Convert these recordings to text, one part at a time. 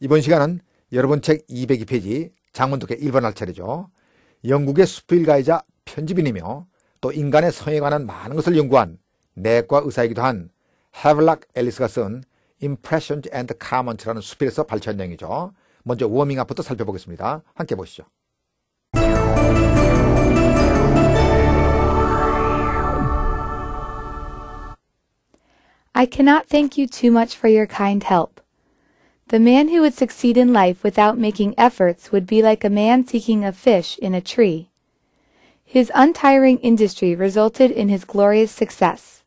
이번 시간은 여러분 책 202페이지 장문독의 1번 할 차례죠. 영국의 수필가이자 편집인이며 또 인간의 성에 관한 많은 것을 연구한 내과 의사이기도 한 헤블락 앨리스가 쓴 Impressions and Comments라는 수필에서 발췌한 내용이죠. 먼저 워밍업부터 살펴보겠습니다. 함께 보시죠. I cannot thank you too much for your kind help. The man who would succeed in life without making efforts would be like a man seeking a fish in a tree. His untiring industry resulted in his glorious success.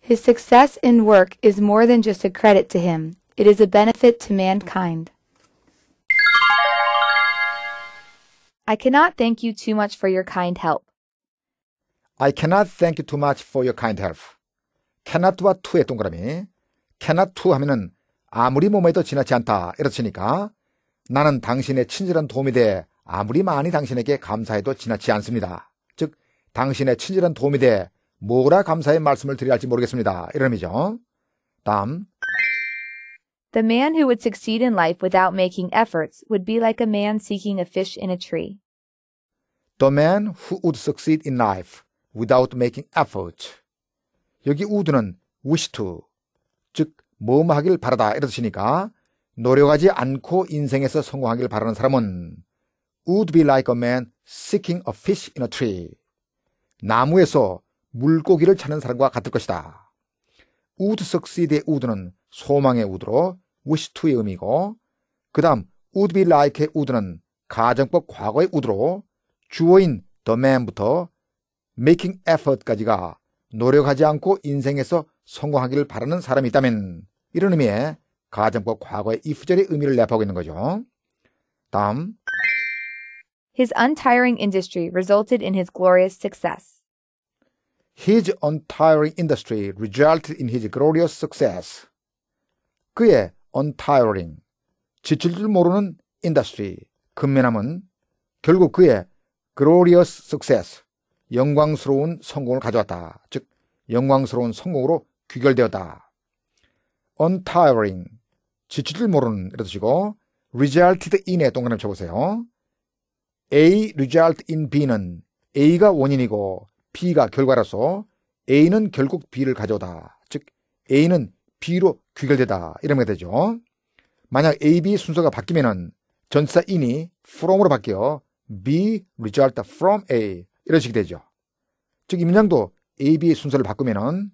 His success in work is more than just a credit to him, it is a benefit to mankind. I cannot thank you too much for your kind help. I cannot thank you too much for your kind help. cannot와 to의 동그라미. cannot to 하면은 아무리 몸에도 지나치 않다. 이렇으니까 나는 당신의 친절한 도움이 돼 아무리 많이 당신에게 감사해도 지나치 않습니다. 즉 당신의 친절한 도움이 돼 뭐라 감사의 말씀을 드려야 할지 모르겠습니다. 이런 의미죠. 다음 The man who would succeed in life without making efforts would be like a man seeking a fish in a tree. The man who would succeed in life without making efforts. 여기 would는 wish to, 즉 뭐뭐하길 바라다 이러시니까 노력하지 않고 인생에서 성공하길 바라는 사람은 would be like a man seeking a fish in a tree. 나무에서 물고기를 찾는 사람과 같을 것이다. would succeed의 would는 소망의 would로 wish to의 의미고 그 다음 would be like의 would는 가정법 과거의 would로 주어인 the man부터 making effort까지가 노력하지 않고 인생에서 성공하기를 바라는 사람이 있다면 이런 의미의 가정법 과거의 이 후절의 의미를 내포하고 있는 거죠. 다음 His untiring industry resulted in his glorious success. His untiring industry resulted in his glorious success. 그의 untiring, 지칠 줄 모르는 industry, 근면함은 결국 그의 glorious success, 영광스러운 성공을 가져왔다. 즉, 영광스러운 성공으로 귀결되었다. untiring 지칠 줄 모르는 이런 뜻이고 resulted i n 에 동그라미 쳐보세요. A result in B는 A가 원인이고 B가 결과라서 A는 결국 B를 가져오다. 즉 A는 B로 귀결되다. 이러게 되죠. 만약 A, B 순서가 바뀌면은 전사 in이 from으로 바뀌어 B result from A 이런 식이 되죠. 즉 임장도 A, B 순서를 바꾸면은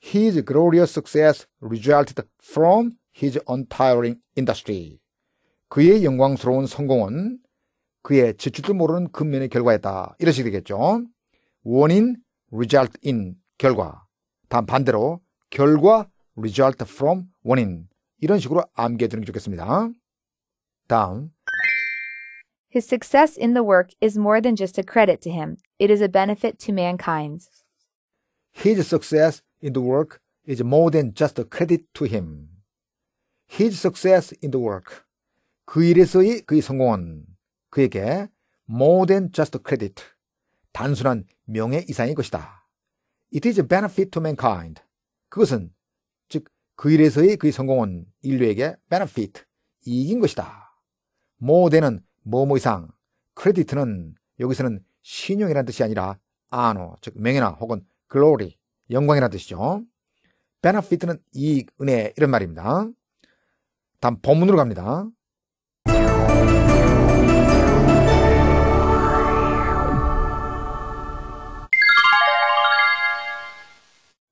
his glorious success resulted from his untiring industry. 그의 영광스러운 성공은 그의 지출도 모르는 근면의 결과였다. 이러시 되겠죠. 원인 result in 결과. 단 반대로 결과 result from 원인. 이런 식으로 암기해 두는 게 좋겠습니다. 다음. His success in the work is more than just a credit to him. It is a benefit to mankind. His success in the work is more than just a credit to him. His success in the work. 그 일에서의 그의 성공은 그에게 more than just a credit. 단순한 명예 이상의 것이다. It is a benefit to mankind. 그것은 즉 그 일에서의 그의 성공은 인류에게 benefit 이긴 것이다. more than은 뭐뭐 이상, credit는 여기서는 신용이라는 뜻이 아니라 아노 즉 명예나 혹은 glory 뜻이죠. benefit는 이익, 은혜 이런 말입니다. 다음 본문으로 갑니다.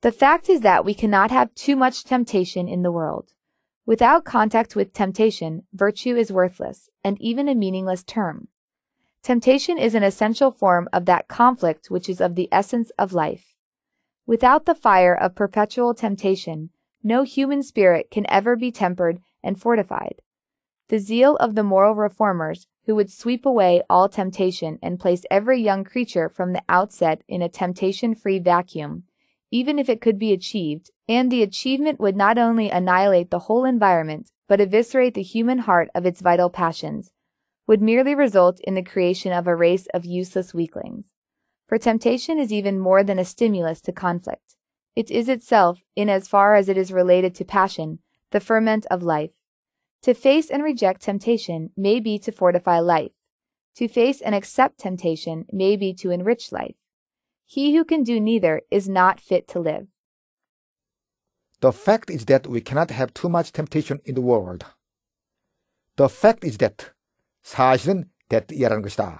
The fact is that we cannot have too much temptation in the world. Without contact with temptation, virtue is worthless and even a meaningless term. Temptation is an essential form of that conflict which is of the essence of life. Without the fire of perpetual temptation, no human spirit can ever be tempered and fortified. The zeal of the moral reformers, who would sweep away all temptation and place every young creature from the outset in a temptation free vacuum, even if it could be achieved, and the achievement would not only annihilate the whole environment, but eviscerate the human heart of its vital passions, would merely result in the creation of a race of useless weaklings. For temptation is even more than a stimulus to conflict. It is itself, in as far as it is related to passion, the ferment of life. To face and reject temptation may be to fortify life. To face and accept temptation may be to enrich life. He who can do neither is not fit to live. The fact is that we cannot have too much temptation in the world. The fact is that 사실은 that이라는 것이다.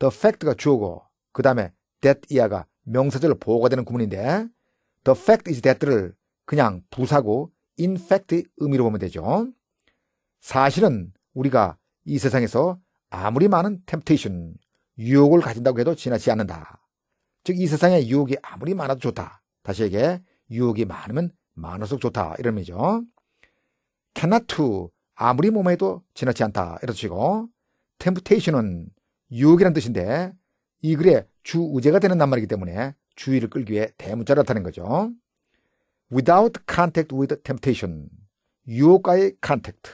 The fact가 주어고 그 다음에 that 이하가 명사절 보호가 되는 구문인데 the fact is that를 그냥 부사고 in fact 의미로 보면 되죠. 사실은 우리가 이 세상에서 아무리 많은 temptation, 유혹을 가진다고 해도 지나치지 않는다. 즉 이 세상에 유혹이 아무리 많아도 좋다. 다시 얘기해 유혹이 많으면 많을수록 좋다. 이런 의미죠. cannot to 아무리 몸에도 지나치지 않다. 이런 뜻이고 temptation은 유혹이란 뜻인데 이 글의 주의제가 되는 낱말이기 때문에 주의를 끌기 위해 대문자라타는 거죠. Without contact with temptation. 유혹과의 c o n t 컨택 t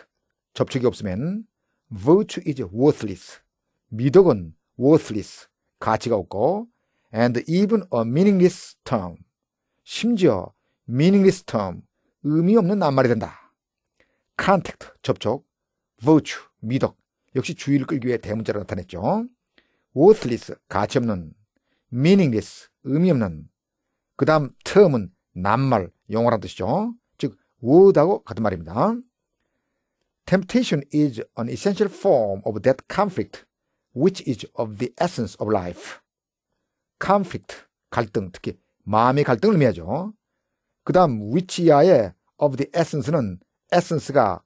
접촉이 없으면 virtue is worthless. 미덕은 worthless. 가치가 없고 and even a meaningless term. 심지어 meaningless term. 의미 없는 낱말이 된다. contact. 접촉. virtue. 미덕. 역시 주의를 끌기 위해 대문자로 나타냈죠. worthless, 가치없는, meaningless, 의미 없는. 그 다음 term은 낱말, 용어란 뜻이죠. 즉, word하고 같은 말입니다. Temptation is an essential form of that conflict which is of the essence of life. conflict, 갈등, 특히 마음의 갈등을 의미하죠. 그 다음 which 이하의 of the essence는 essence가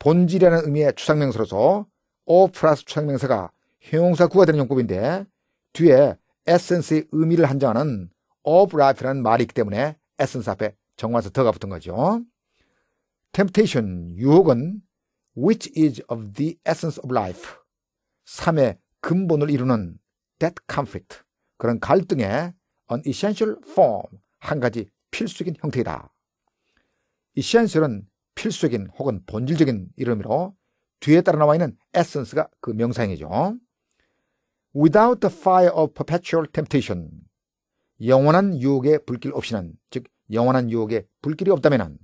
본질이라는 의미의 추상명사로서 o plus 추상명사가 형용사 구가 되는 용법인데 뒤에 에센스의 의미를 한정하는 of life라는 말이 있기 때문에 에센스 앞에 정관서 더가 붙은 거죠. temptation, 유혹은 which is of the essence of life. 삶의 근본을 이루는 that conflict. 그런 갈등의 an essential form. 한 가지 필수적인 형태이다. essential은 필수적인 혹은 본질적인 이름으로 뒤에 따라 나와 있는 essence가 그명상이죠 without the fire of perpetual temptation. 영원한 유혹의 불길 없이는, 즉, 영원한 유혹의 불길이 없다면,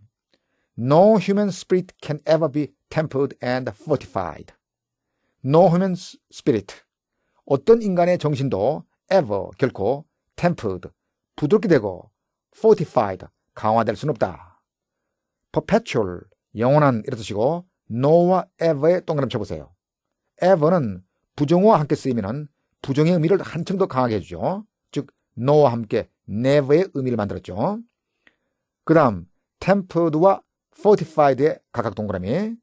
no human spirit can ever be tempered and fortified. no human spirit. 어떤 인간의 정신도 ever, 결코, tempered, 부드럽게 되고, fortified, 강화될 수는 없다. perpetual, 영원한, 이런 뜻이고, no와 ever의 동그라미 쳐보세요. ever는 부정어와 함께 쓰이면 부정의 의미를 한층 더 강하게 해주죠. 즉 no와 함께 never의 의미를 만들었죠. 그 다음 tempered와 fortified의 각각 동그라미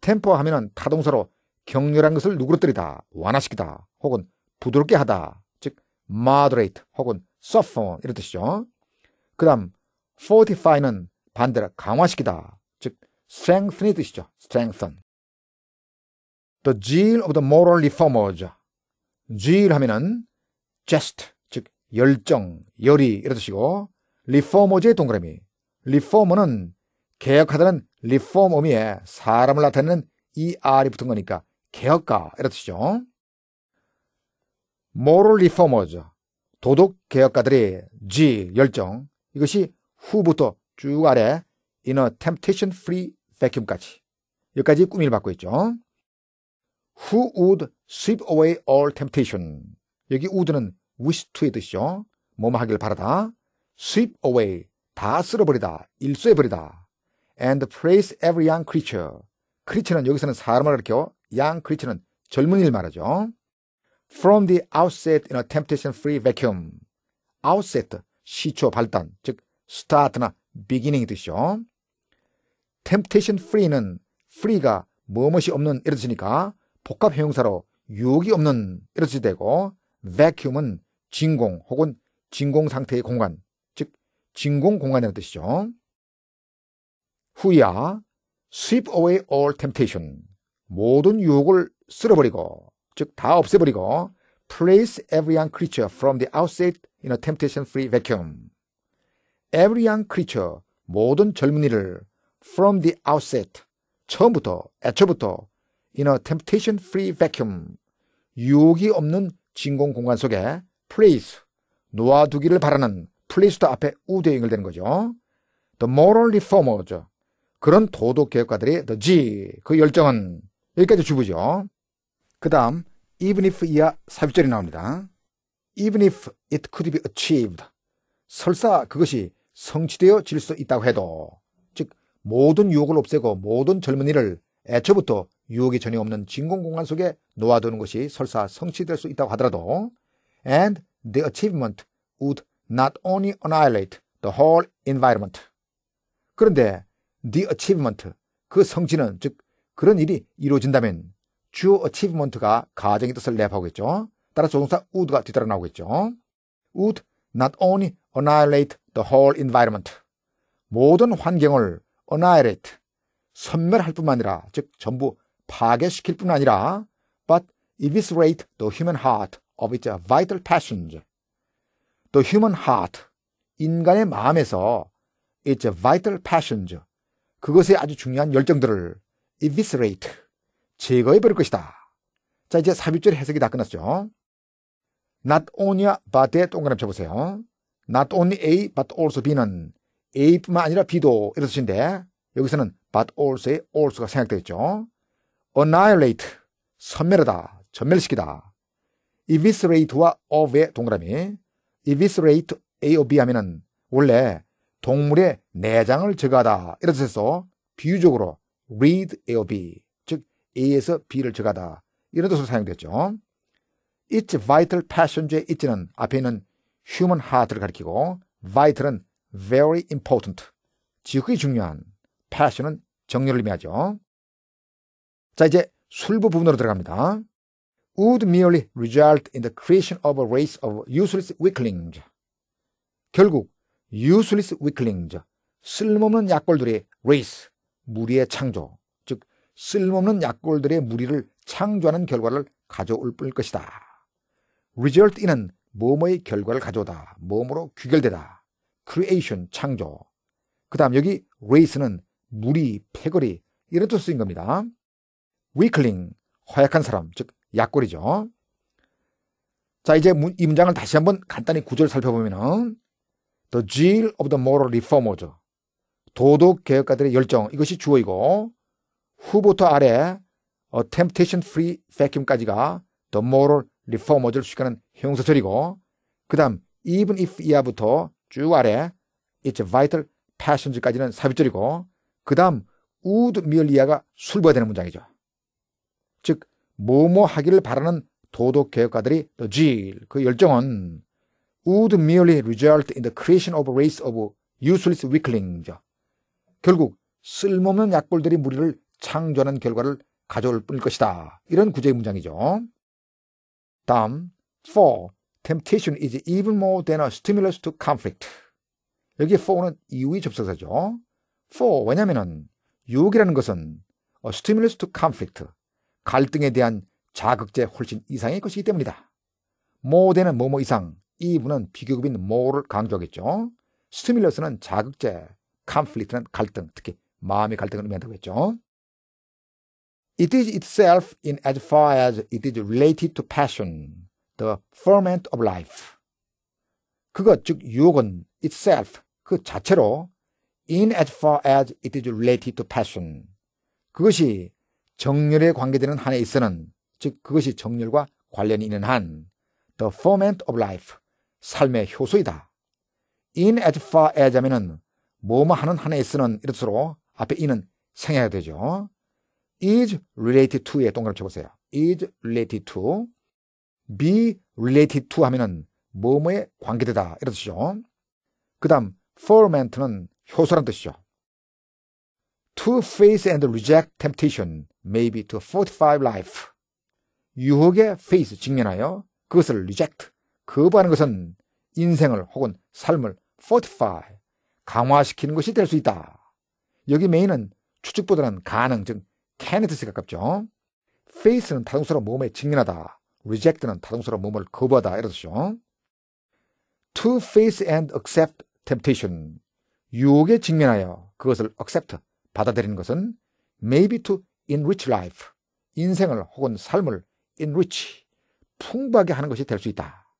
temper 하면은 타동사로 격렬한 것을 누그러뜨리다, 완화시키다, 혹은 부드럽게 하다, 즉 moderate 혹은 soften 이런 뜻이죠. 그 다음 fortify는 반대로 강화시키다, 즉 strengthen이 뜻이죠. strengthen. The zeal of the moral reformers G를 하면은 j u s t 즉 열정, 열이 이런 뜻이고 reformer의 동그라미. reformer는 개혁하다는 reform 의미에 사람을 나타내는 er이 붙은 거니까 개혁가 이런 뜻이죠. moral reformers, 도덕 개혁가들의 G, 열정. 이것이 후부터 쭉 아래 in n e r temptation free vacuum까지. 여기까지 꾸미 받고 있죠. Who would sweep away all temptation. 여기 우드는 wish to의 뜻이죠. 뭐뭐 하길 바라다. sweep away. 다 쓸어버리다. 일소해버리다. and praise every young creature. creature는 여기서는 사람을 가리켜 young creature는 젊은이를 말하죠. from the outset in a temptation free vacuum. outset, 시초 발단, 즉 start나 beginning이 뜻이죠. temptation free는 free가 무엇이 없는 이런 뜻이니까 복합 형용사로 유혹이 없는 이렇 뜻이 되고 vacuum은 진공 혹은 진공 상태의 공간, 즉 진공 공간이라는 뜻이죠. 후야 sweep away all temptation 모든 유혹을 쓸어버리고 즉 다 없애버리고 place every young creature from the outside in a temptation-free vacuum every young creature 모든 젊은이를 from the outset 처음부터 애초부터 in a temptation free vacuum. 유혹이 없는 진공 공간 속에 place, 놓아두기를 바라는 플레이스도 앞에 우대잉을 되는 거죠. The moral reformers. 그런 도덕 개혁가들이 the G, 그 열정은 여기까지 주부죠. 그 다음 even if 이하 삽입절이 나옵니다. even if it could be achieved. 설사 그것이 성취되어 질 수 있다고 해도 즉 모든 유혹을 없애고 모든 젊은이를 애초부터 유혹이 전혀 없는 진공 공간 속에 놓아두는 것이 설사 성취될 수 있다고 하더라도 and the achievement would not only annihilate the whole environment. 그런데 the achievement, 그 성취는 즉 그런 일이 이루어진다면 주 achievement가 가정의 뜻을 내포하고 있죠. 따라서 조동사 would가 뒤따라 나오고 있죠. would not only annihilate the whole environment. 모든 환경을 annihilate, 섬멸할 뿐만 아니라 즉 전부 파괴시킬 뿐 아니라 but eviscerate the human heart of its vital passions. The human heart, 인간의 마음에서 its vital passions, 그것의 아주 중요한 열정들을 eviscerate, 제거해버릴 것이다. 자, 이제 삽입절 해석이 다 끝났죠. Not only but에 동그라미 쳐보세요. Not only A, but also B는 A뿐만 아니라 B도 이런 뜻인데 여기서는 but also의 also가 생각되어 죠 annihilate, 섬멸하다, 전멸시키다. eviscerate와 of의 동그라미, eviscerate a o b 하면은 원래 동물의 내장을 제거하다. 이런 뜻에서 비유적으로 read a o b, 즉 a에서 b를 제거하다. 이런 뜻으로 사용됐죠. its vital passion의 it는 앞에 있는 human heart를 가리키고 vital은 very important, 지극히 중요한, passion은 정렬을 의미하죠. 자, 이제 술부 부분으로 들어갑니다. would merely result in the creation of a race of useless weaklings. 결국 useless weaklings, 쓸모없는 약골들의 race, 무리의 창조, 즉 쓸모없는 약골들의 무리를 창조하는 결과를 가져올 뿐일 것이다. result in은 뭐뭐의 결과를 가져오다, 뭐뭐로 귀결되다, creation, 창조. 그 다음 여기 race는 무리, 패거리 이런 뜻 쓰인 겁니다. 위클링, 허약한 사람, 즉 약골이죠. 자, 이제 이 문장을 다시 한번 간단히 구절 살펴보면은 The zeal of the moral reformers. 도덕 개혁가들의 열정. 이것이 주어이고 후부터 아래 A temptation free vacuum까지가 the moral reformers를 수식하는 형용사절이고 그다음 even if 이하부터 쭉 아래 it's vital p a s s i o n 까지는사비절이고 그다음 would m e 이하가 술부가 되는 문장이죠. 즉 뭐뭐하기를 바라는 도덕 개혁가들이 the zeal 그 열정은 would merely result in the creation of a race of useless weaklings 결국 쓸모없는 약골들이 무리를 창조하는 결과를 가져올 뿐일 것이다. 이런 구제의 문장이죠. 다음 for temptation is even more than a stimulus to conflict. 여기 for는 이유의 접속사죠. for 왜냐면은 유혹이라는 것은 a stimulus to conflict 갈등에 대한 자극제 훨씬 이상의 것이기 때문이다. 모대는 뭐뭐 이상, 이분은 비교급인 모를 강조하겠죠. 스티뮬러스는 자극제, 컴플리트는 갈등, 특히 마음의 갈등을 의미한다고 했죠. It is itself in as far as it is related to passion, the ferment of life. 그것 즉 유혹은 itself 그 자체로 in as far as it is related to passion. 그것이 정렬에 관계되는 한에 있어는 즉 그것이 정렬과 관련이 있는 한 the ferment of life 삶의 효소이다. in as far as 하면은 뭐뭐 하는 한에 있어는 이렇으로 앞에 이는 생해야 되죠. is related to에 동그라미 쳐보세요. is related to be related to 하면은 뭐뭐에 관계되다 이런 뜻이죠. 그 다음 ferment는 효소란 뜻이죠. to face and reject temptation maybe to fortify life. 유혹의 face 직면하여 그것을 reject, 거부하는 것은 인생을 혹은 삶을 fortify, 강화시키는 것이 될 수 있다. 여기 메인은 추측보다는 가능, 즉 canet에 가깝죠. face는 다동사로 몸에 직면하다. reject는 다동사로 몸을 거부하다. 이런 뜻이죠. to face and accept temptation. 유혹에 직면하여 그것을 accept, 받아들이는 것은 maybe to enrich life, 인생을 혹은 삶을 enrich, 풍부하게 하는 것이 될 수 있다.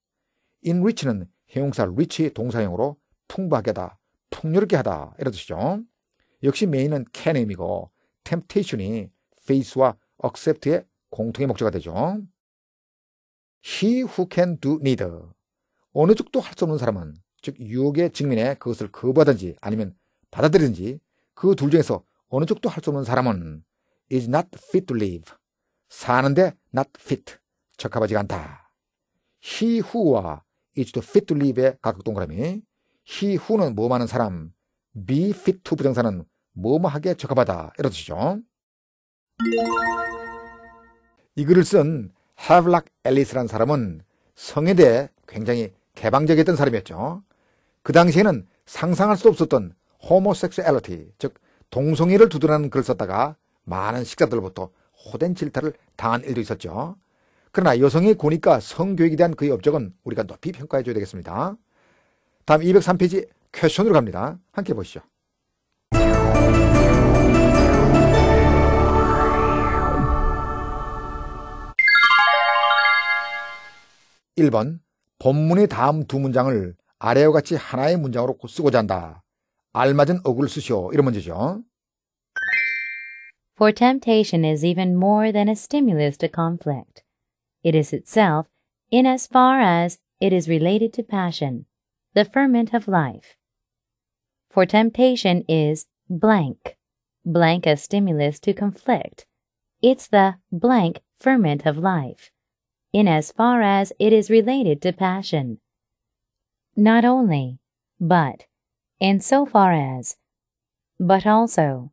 enrich는 형용사 rich 동사형으로 풍부하게다, 풍요롭게 하다 이런 뜻이죠. 역시 메인은 can이고 temptation이 face와 accept의 공통의 목적이 되죠. He who can do neither 어느 쪽도 할 수 없는 사람은 즉 유혹의 직면에 그것을 거부하든지 아니면 받아들이든지 그 둘 중에서 어느 쪽도 할 수 없는 사람은 is not fit to live. 사는데 not fit. 적합하지가 않다. he who와 is to fit to live의 각각 동그라미. he who는 뭐뭐 하는 사람, be fit to 부정사는 뭐뭐 하게 적합하다. 이런 뜻이죠. 이 글을 쓴 헤블락 앨리스라는 사람은 성에 대해 굉장히 개방적이었던 사람이었죠. 그 당시에는 상상할 수 없었던 호모섹슈얼리티, 즉 동성애를 두둔하는 글을 썼다가 많은 식사들로부터 호된 질타를 당한 일도 있었죠. 그러나 여성의 고니까 성교육에 대한 그의 업적은 우리가 높이 평가해 줘야 되겠습니다. 다음 203페이지 퀘션으로 갑니다. 함께 보시죠. 1번 본문의 다음 두 문장을 아래와 같이 하나의 문장으로 쓰고자 한다. 알맞은 어구를 쓰시오. 이런 문제죠. For temptation is even more than a stimulus to conflict. It is itself, in as far as it is related to passion, the ferment of life. For temptation is blank, blank a stimulus to conflict. It's the blank ferment of life, in as far as it is related to passion. Not only, but, in so far as, but also,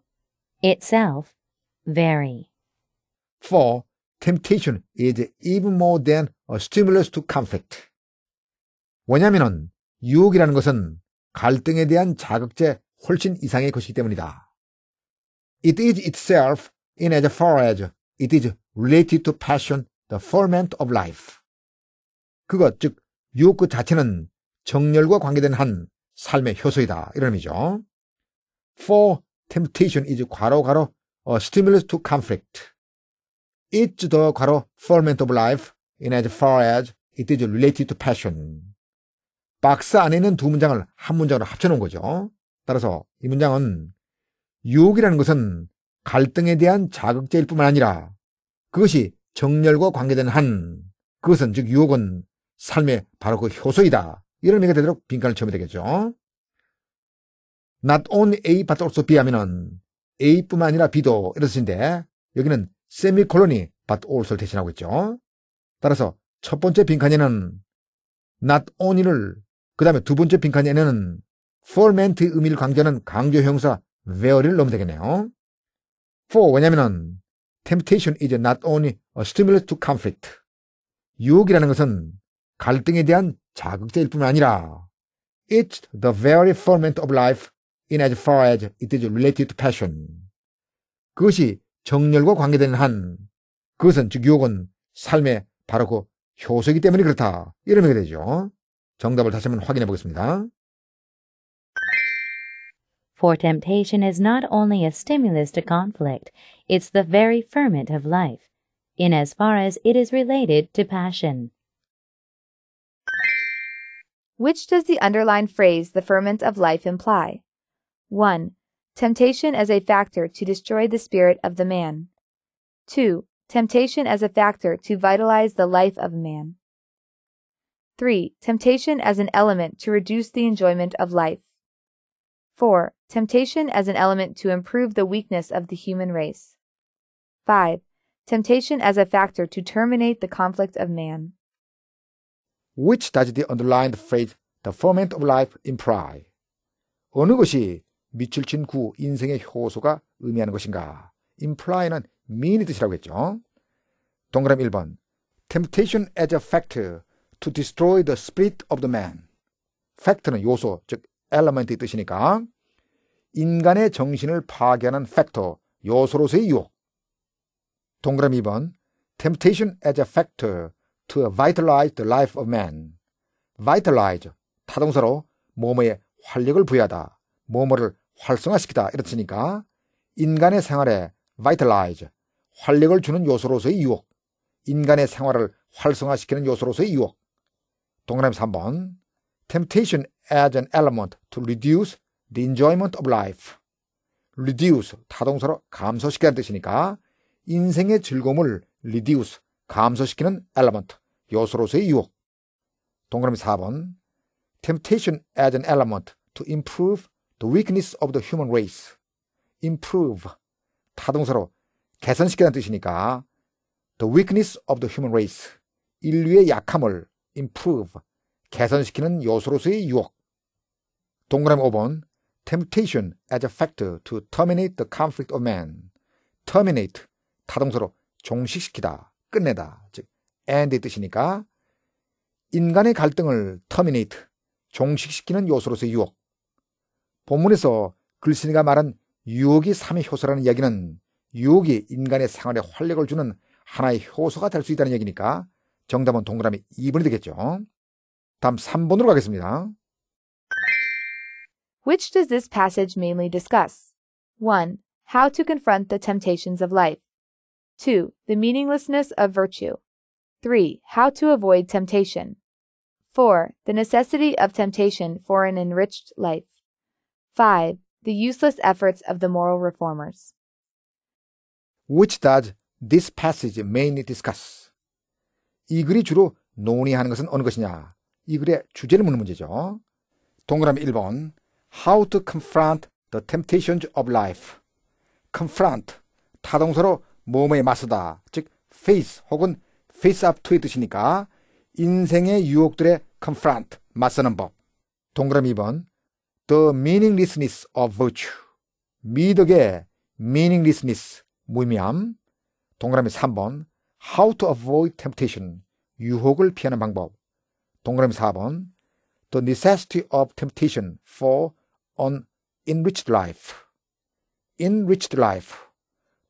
itself, very. 4. Temptation is even more than a stimulus to conflict. 왜냐면은 유혹이라는 것은 갈등에 대한 자극제 훨씬 이상의 것이기 때문이다. It is itself in as far as it is related to passion, the ferment of life. 그것, 즉, 유혹 그 자체는 정열과 관계된 한 삶의 효소이다. 이런 의미죠. For temptation is 과로 가로 어, stimulus to conflict. It's the 과로 ferment of life in as far as it is related to passion. 박스 안에 있는 두 문장을 한 문장으로 합쳐놓은 거죠. 따라서 이 문장은 유혹이라는 것은 갈등에 대한 자극제일 뿐만 아니라 그것이 정열과 관계된한 그것은 즉 유혹은 삶의 바로 그 효소이다. 이런 의미가 되도록 빈칸을 채우면 되겠죠. Not only A but also B 하면은 A뿐만 아니라 B도 이런 뜻인데 여기는 세미콜론이 but also를 대신하고 있죠. 따라서 첫 번째 빈칸에는 not only를 그 다음에 두 번째 빈칸에는 forment의 의미를 강조하는 강조 형사 very를 넣으면 되겠네요. for 왜냐면은 temptation is not only a stimulus to conflict. 유혹이라는 것은 갈등에 대한 자극제일 뿐 아니라 it's the very ferment of life in as far as it is related to passion. 그것이 정열과 관계되는 한, 그것은, 즉, 욕은 삶의 바로 그 효소이기 때문에 그렇다. 이러면 되죠. 정답을 다시 한번 확인해 보겠습니다. For temptation is not only a stimulus to conflict, it's the very ferment of life, in as far as it is related to passion. Which does the underlined phrase the ferment of life imply? 1. Temptation as a factor to destroy the spirit of the man. 2. Temptation as a factor to vitalize the life of a man. 3. Temptation as an element to reduce the enjoyment of life. 4. Temptation as an element to improve the weakness of the human race. 5. Temptation as a factor to terminate the conflict of man. Which does the underlined phrase, the ferment of life, imply? 어느 것이 밑줄 친 구, 인생의 효소가 의미하는 것인가? imply는 mean의 뜻이라고 했죠. 동그라미 1번. temptation as a factor to destroy the spirit of the man. fact는 요소, 즉 element의 뜻이니까 인간의 정신을 파괴하는 factor, 요소로서의 유혹. 동그라미 2번. temptation as a factor to vitalize the life of man. vitalize, 타동사로 몸에 활력을 부여하다, 몸을 활성화시키다 이렇으니까 인간의 생활에 vitalize 활력을 주는 요소로서의 유혹 인간의 생활을 활성화시키는 요소로서의 유혹 동그라미 3번 temptation as an element to reduce the enjoyment of life reduce 타동사로 감소시키는 뜻이니까 인생의 즐거움을 reduce 감소시키는 element 요소로서의 유혹 동그라미 4번 temptation as an element to improve The weakness of the human race. improve. 타동사로 개선시키는 뜻이니까 The weakness of the human race. 인류의 약함을 improve. 개선시키는 요소로서의 유혹. 동그라미 5번 Temptation as a factor to terminate the conflict of man. terminate. 타동사로 종식시키다, 끝내다. 즉, end의 뜻이니까 인간의 갈등을 terminate. 종식시키는 요소로서의 유혹. 본문에서 글쓴이가 말한 유혹이 삶의 효소라는 이야기는 유혹이 인간의 생활에 활력을 주는 하나의 효소가 될 수 있다는 얘기니까 정답은 동그라미 2번이 되겠죠. 다음 3번으로 가겠습니다. Which does this passage mainly discuss? 1. How to confront the temptations of life. 2. The meaninglessness of virtue. 3. How to avoid temptation. 4. The necessity of temptation for an enriched life. 5. The useless efforts of the moral reformers. Which does this passage mainly discuss? 이 글이 주로 논의하는 것은 어느 것이냐? 이 글의 주제를 묻는 문제죠. 동그라미 1번. How to confront the temptations of life. confront. 타동서로 몸에 맞서다. 즉, face 혹은 face up to의 뜻이니까 인생의 유혹들에 confront. 맞서는 법. 동그라미 2번. The meaninglessness of virtue. 미덕의 meaninglessness, 무의미함. 동그라미 3번. How to avoid temptation. 유혹을 피하는 방법. 동그라미 4번. The necessity of temptation for an enriched life. enriched life.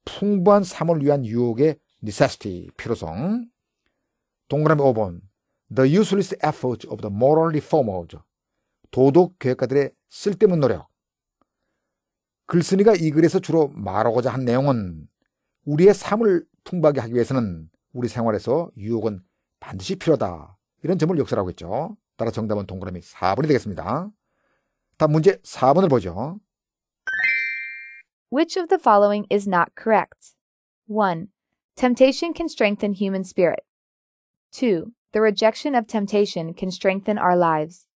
풍부한 삶을 위한 유혹의 necessity, 필요성. 동그라미 5번. The useless efforts of the moral reformers. 도덕 개혁가들의 쓸데없는 노력. 글쓴이가 이 글에서 주로 말하고자 한 내용은 우리의 삶을 풍부하게 하기 위해서는 우리 생활에서 유혹은 반드시 필요하다. 이런 점을 역설하고 있죠. 따라 정답은 동그라미 4번이 되겠습니다. 다음 문제 4번을 보죠. Which of the following is not correct? 1. Temptation can strengthen human spirit. 2. The rejection of temptation can strengthen our lives.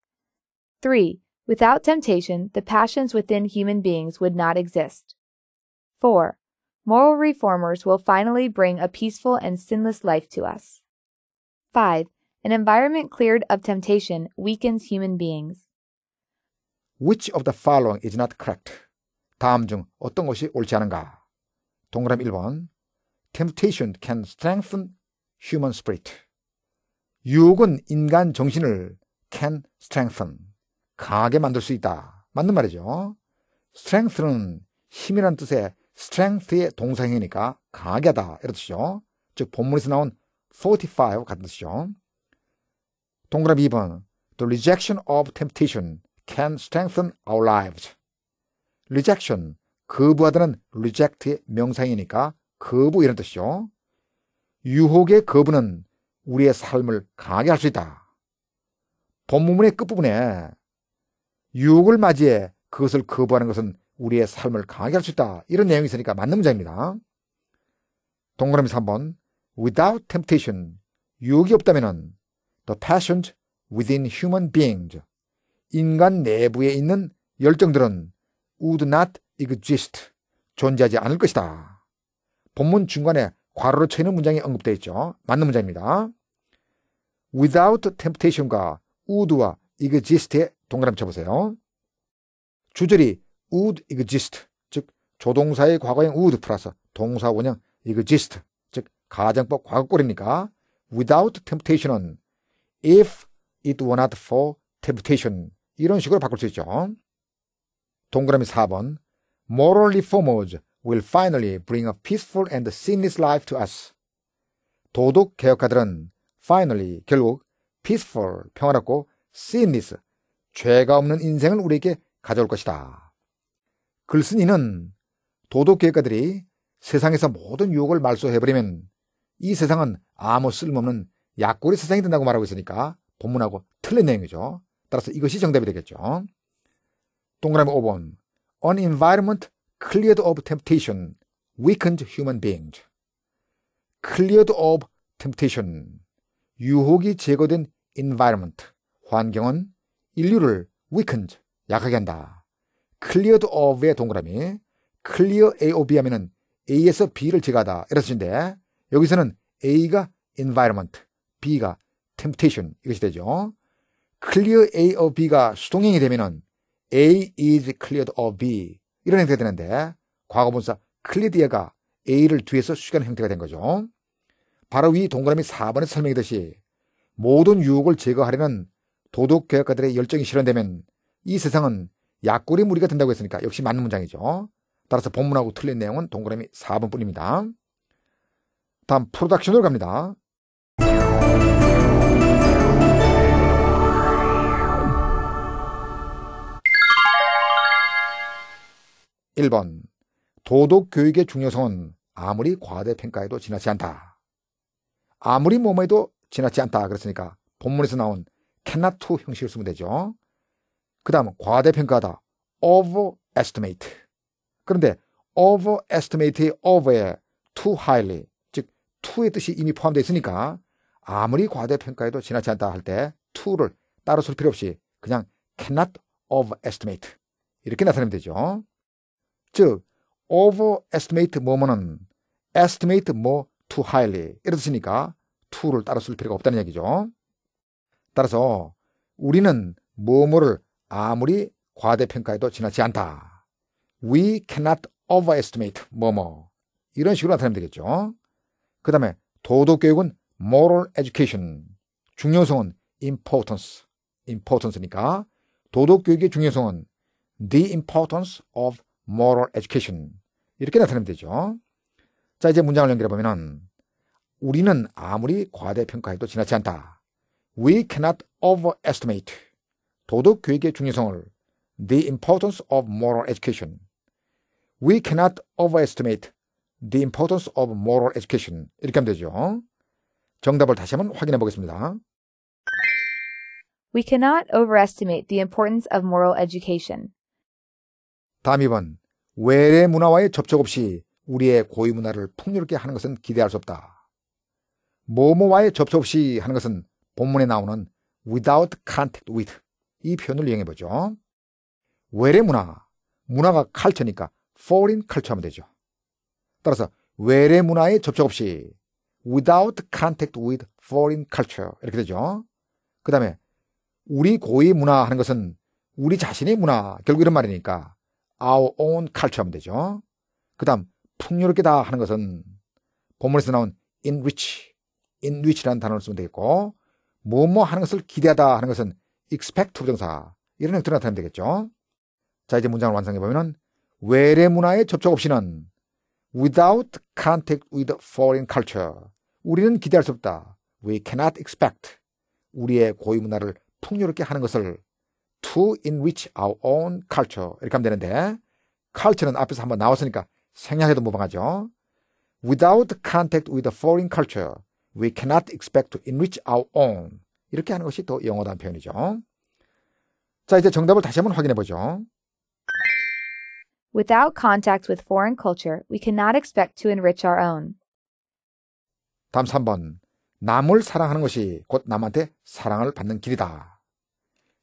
3. Without temptation, the passions within human beings would not exist. 4. Moral reformers will finally bring a peaceful and sinless life to us. 5. An environment cleared of temptation weakens human beings. Which of the following is not correct? 다음 중 어떤 것이 옳지 않은가? 동그라미 1번. Temptation can strengthen human spirit. 유혹은 인간 정신을 can strengthen. 강하게 만들 수 있다. 맞는 말이죠. strength는 힘이란 뜻의 strength의 동사형이니까 강하게 하다. 이런 뜻이죠. 즉, 본문에서 나온 fortify 같은 뜻이죠. 동그라미 2번. The rejection of temptation can strengthen our lives. rejection, 거부하다는 reject의 명사이니까 거부 이런 뜻이죠. 유혹의 거부는 우리의 삶을 강하게 할 수 있다. 본문의 끝부분에 유혹을 맞이해 그것을 거부하는 것은 우리의 삶을 강하게 할 수 있다. 이런 내용이 있으니까 맞는 문장입니다 동그라미 3번 Without temptation, 유혹이 없다면 The passions within human beings, 인간 내부에 있는 열정들은 would not exist, 존재하지 않을 것이다. 본문 중간에 괄호로 쳐있는 문장이 언급되어 있죠. 맞는 문장입니다. Without temptation과 would와 exist의 동그라미 쳐보세요. 주절이 would exist, 즉 조동사의 과거형 would 플러스 동사 원형 exist, 즉 가정법 과거꼴이니까 without temptation, if it were not for temptation 이런 식으로 바꿀 수 있죠. 동그라미 4번 Moral reformers will finally bring a peaceful and sinless life to us. 도덕 개혁가들은 finally 결국 peaceful 평화롭고 sinless 죄가 없는 인생을 우리에게 가져올 것이다. 글쓴이는 도덕계획가들이 세상에서 모든 유혹을 말소해버리면 이 세상은 아무 쓸모없는 약골의 세상이 된다고 말하고 있으니까 본문하고 틀린 내용이죠. 따라서 이것이 정답이 되겠죠. 동그라미 5번 On environment cleared of temptation weakened human beings cleared of temptation 유혹이 제거된 environment 환경은 인류를 weakened, 약하게 한다. cleared of의 동그라미, clear A o B 하면은 A에서 B를 제거하다. 이런 뜻인데, 여기서는 A가 environment, B가 temptation, 이것이 되죠. clear A o B가 수동형이 되면은 A is cleared of B. 이런 형태가 되는데, 과거분사 cleared가 A를 뒤에서 수식하는 형태가 된 거죠. 바로 위 동그라미 4번에 설명했듯이 모든 유혹을 제거하려는 도덕 개혁가들의 열정이 실현되면 이 세상은 약골이 무리가 된다고 했으니까 역시 맞는 문장이죠. 따라서 본문하고 틀린 내용은 동그라미 4번뿐입니다. 다음 프로덕션으로 갑니다. (1번) 도덕 교육의 중요성은 아무리 과대평가해도 지나치 않다. 아무리 뭐뭐에도 지나치 않다. 그랬으니까 본문에서 나온 cannot 형식을 쓰면 되죠. 그 다음 과대평가하다 overestimate 그런데 overestimate의 over에 too highly 즉 too의 뜻이 이미 포함되어 있으니까 아무리 과대평가해도 지나치 않다 할 때 too를 따로 쓸 필요 없이 그냥 cannot overestimate 이렇게 나타내면 되죠. 즉 overestimate 뭐뭐는 estimate more too highly 이렇듯이니까 too를 따로 쓸 필요가 없다는 얘기죠. 따라서 우리는 뭐뭐를 아무리 과대평가해도 지나치 않다. We cannot overestimate 뭐뭐. 이런 식으로 나타내면 되겠죠. 그 다음에 도덕교육은 moral education. 중요성은 importance. importance니까 도덕교육의 중요성은 the importance of moral education. 이렇게 나타내면 되죠. 자, 이제 문장을 연결해 보면 우리는 아무리 과대평가해도 지나치 않다. We cannot overestimate 도덕 교육의 중요성을 the importance of moral education. We cannot overestimate the importance of moral education. 이렇게 하면 되죠. 정답을 다시 한번 확인해 보겠습니다. We cannot overestimate the importance of moral education. 다음 2번. 외래 문화와의 접촉 없이 우리의 고유 문화를 풍요롭게 하는 것은 기대할 수 없다. 모모와의 접촉 없이 하는 것은 본문에 나오는 without contact with 이 표현을 이용해 보죠. 외래 문화, 문화가 칼처니까 foreign culture 하면 되죠. 따라서 외래 문화에 접촉 없이 without contact with foreign culture 이렇게 되죠. 그 다음에 우리 고유 문화 하는 것은 우리 자신의 문화 결국 이런 말이니까 our own culture 하면 되죠. 그 다음 풍요롭게다 하는 것은 본문에서 나온 enrich, enrich라는 단어를 쓰면 되겠고 뭐뭐 하는 것을 기대하다 하는 것은 expect 부정사 이런 형태로 나타내면 되겠죠. 자 이제 문장을 완성해 보면은 외래 문화의 접촉 없이는 without contact with foreign culture 우리는 기대할 수 없다. We cannot expect 우리의 고유 문화를 풍요롭게 하는 것을 to enrich our own culture 이렇게 하면 되는데 culture는 앞에서 한번 나왔으니까 생략해도 무방하죠. Without contact with foreign culture We cannot expect to enrich our own. 이렇게 하는 것이 또 영어단 표현이죠. 자, 이제 정답을 다시 한번 확인해 보죠. Without contact with foreign culture, we cannot expect to enrich our own. 다음 3번. 남을 사랑하는 것이 곧 남한테 사랑을 받는 길이다.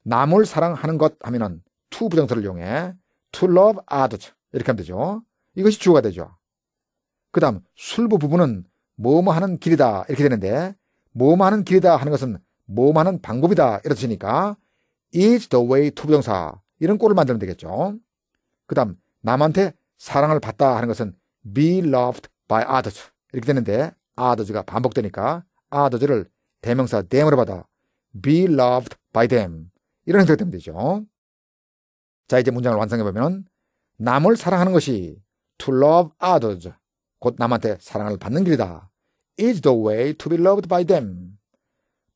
남을 사랑하는 것 하면은 to 부정사를 이용해 to love others 이렇게 하면 되죠. 이것이 주어가 되죠. 그 다음 술부 부분은 뭐뭐 하는 길이다 이렇게 되는데 뭐뭐 하는 길이다 하는 것은 뭐뭐 하는 방법이다 이렇 뜻이니까 is the way to 부정사 이런 꼴을 만들면 되겠죠. 그 다음 남한테 사랑을 받다 하는 것은 be loved by others 이렇게 되는데 others가 반복되니까 others를 대명사 them으로 받아 be loved by them 이런 형태가 되면 되죠. 자 이제 문장을 완성해보면 남을 사랑하는 것이 to love others 곧 남한테 사랑을 받는 길이다. is the way to be loved by them.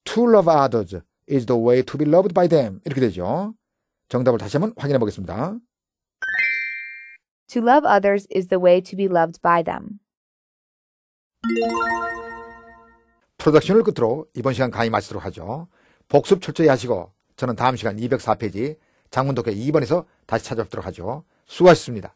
to love others is the way to be loved by them. 이렇게 되죠. 정답을 다시 한번 확인해 보겠습니다. To love others is the way to be loved by them. 프로덕션을 끝으로 이번 시간 강의 마치도록 하죠. 복습 철저히 하시고 저는 다음 시간 204페이지 장문독해 2번에서 다시 찾아뵙도록 하죠. 수고하셨습니다.